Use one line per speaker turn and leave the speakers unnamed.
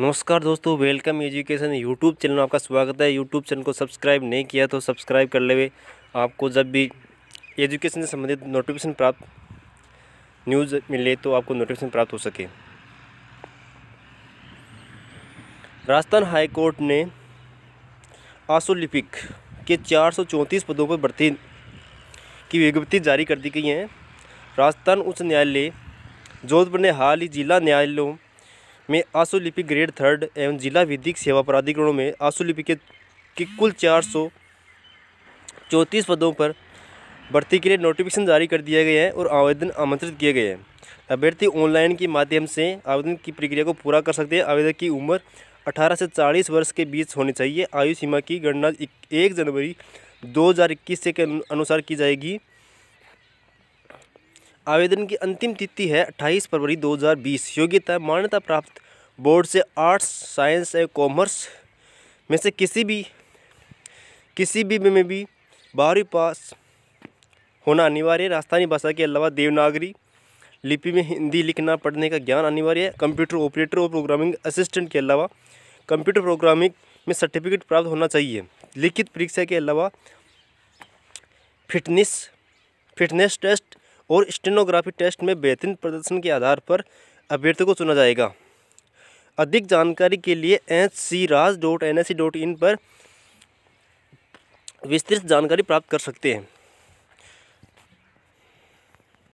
नमस्कार दोस्तों welcome education YouTube channel में आपका स्वागत है यूट्यूब चैनल को सब्सक्राइब नहीं किया तो सब्सक्राइब कर ले आपको जब भी एजुकेशन से संबंधित नोटिफिकेशन प्राप्त न्यूज़ मिले तो आपको नोटिफिकेशन प्राप्त हो सके राजस्थान हाईकोर्ट ने आसोलिपिक के चार पदों पर भर्ती की विज्ञप्ति जारी कर दी गई है राजस्थान उच्च न्यायालय जोधपुर ने हाल ही जिला न्यायालयों में आशुलिपि ग्रेड थर्ड एवं जिला विधिक सेवा प्राधिकरणों में आशुलिपि के, के कुल चार सौ चौंतीस पदों पर भर्ती के लिए नोटिफिकेशन जारी कर दिया गया है और आवेदन आमंत्रित किए गए हैं अभ्यर्थी ऑनलाइन के माध्यम से आवेदन की प्रक्रिया को पूरा कर सकते हैं आवेदक की उम्र 18 से 40 वर्ष के बीच होनी चाहिए आयु सीमा की गणना एक जनवरी 2021 से के अनुसार की जाएगी आवेदन की अंतिम तिथि है 28 फरवरी 2020 योग्यता मान्यता प्राप्त बोर्ड से आर्ट्स साइंस एंड कॉमर्स में से किसी भी किसी भी में भी बारहवीं पास होना अनिवार्य है राजस्थानी भाषा के अलावा देवनागरी लिपि में हिंदी लिखना पढ़ने का ज्ञान अनिवार्य है कंप्यूटर ऑपरेटर और प्रोग्रामिंग असिस्टेंट के अलावा कंप्यूटर प्रोग्रामिंग में सर्टिफिकेट प्राप्त होना चाहिए लिखित परीक्षा के अलावा फिटनेस फिटनेस टेस्ट और स्टेनोग्राफी टेस्ट में बेहतरीन प्रदर्शन के आधार पर अभ्यर्थी को चुना जाएगा अधिक जानकारी के लिए H C Raj dot N S C dot in पर विस्तृत जानकारी प्राप्त कर सकते हैं